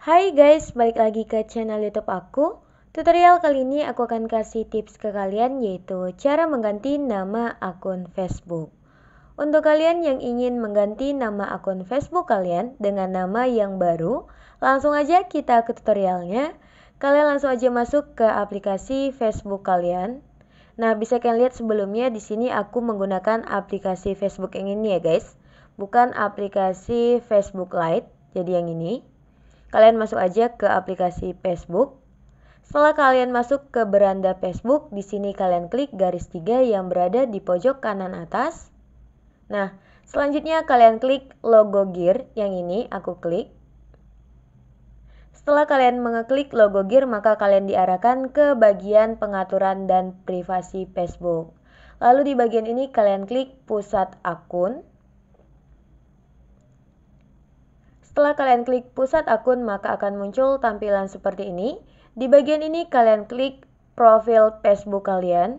Hai guys, balik lagi ke channel YouTube aku. Tutorial kali ini aku akan kasih tips ke kalian yaitu cara mengganti nama akun Facebook. Untuk kalian yang ingin mengganti nama akun Facebook kalian dengan nama yang baru, langsung aja kita ke tutorialnya. Kalian langsung aja masuk ke aplikasi Facebook kalian. Nah, bisa kalian lihat sebelumnya di sini aku menggunakan aplikasi Facebook yang ini ya guys, bukan aplikasi Facebook Lite. Jadi yang ini kalian masuk aja ke aplikasi Facebook. Setelah kalian masuk ke beranda Facebook, di sini kalian klik garis tiga yang berada di pojok kanan atas. Nah, selanjutnya kalian klik logo gear yang ini aku klik. Setelah kalian mengeklik logo gear, maka kalian diarahkan ke bagian pengaturan dan privasi Facebook. Lalu di bagian ini kalian klik pusat akun. Setelah kalian klik pusat akun, maka akan muncul tampilan seperti ini. Di bagian ini kalian klik profil Facebook kalian.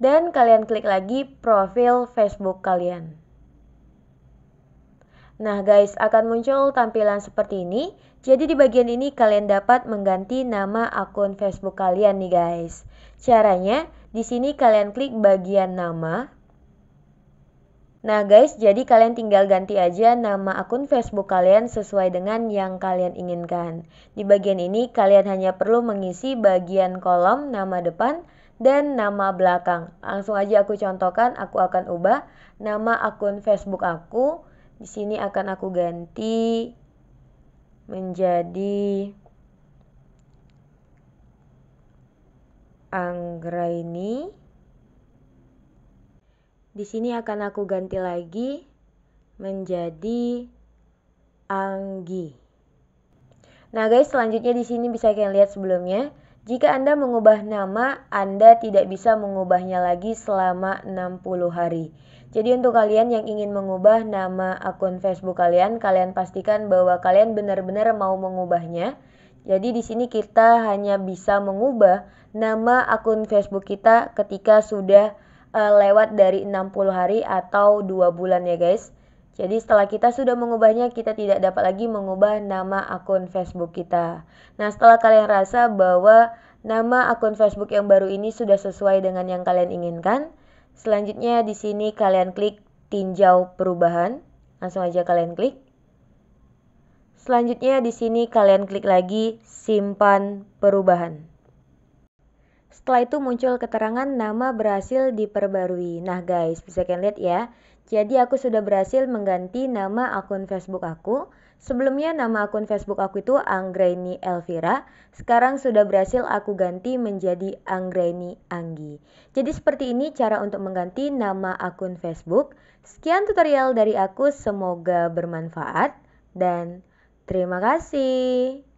Dan kalian klik lagi profil Facebook kalian. Nah guys, akan muncul tampilan seperti ini. Jadi di bagian ini kalian dapat mengganti nama akun Facebook kalian nih guys. Caranya, di sini kalian klik bagian nama, Nah guys, jadi kalian tinggal ganti aja nama akun Facebook kalian sesuai dengan yang kalian inginkan. Di bagian ini kalian hanya perlu mengisi bagian kolom nama depan dan nama belakang. Langsung aja aku contohkan, aku akan ubah nama akun Facebook aku. Di sini akan aku ganti menjadi Anggraini. Di sini akan aku ganti lagi menjadi anggi. Nah, guys, selanjutnya di sini bisa kalian lihat sebelumnya. Jika Anda mengubah nama, Anda tidak bisa mengubahnya lagi selama 60 hari. Jadi untuk kalian yang ingin mengubah nama akun Facebook kalian, kalian pastikan bahwa kalian benar-benar mau mengubahnya. Jadi di sini kita hanya bisa mengubah nama akun Facebook kita ketika sudah uh, lewat dari 60 hari atau 2 bulan ya guys. Jadi setelah kita sudah mengubahnya, kita tidak dapat lagi mengubah nama akun Facebook kita. Nah, setelah kalian rasa bahwa nama akun Facebook yang baru ini sudah sesuai dengan yang kalian inginkan, selanjutnya di sini kalian klik tinjau perubahan. Langsung aja kalian klik. Selanjutnya di sini kalian klik lagi simpan perubahan. Setelah itu muncul keterangan nama berhasil diperbarui. Nah guys, bisa kalian lihat ya. Jadi aku sudah berhasil mengganti nama akun Facebook aku. Sebelumnya nama akun Facebook aku itu Anggraini Elvira. Sekarang sudah berhasil aku ganti menjadi Anggraini Anggi. Jadi seperti ini cara untuk mengganti nama akun Facebook. Sekian tutorial dari aku, semoga bermanfaat dan terima kasih.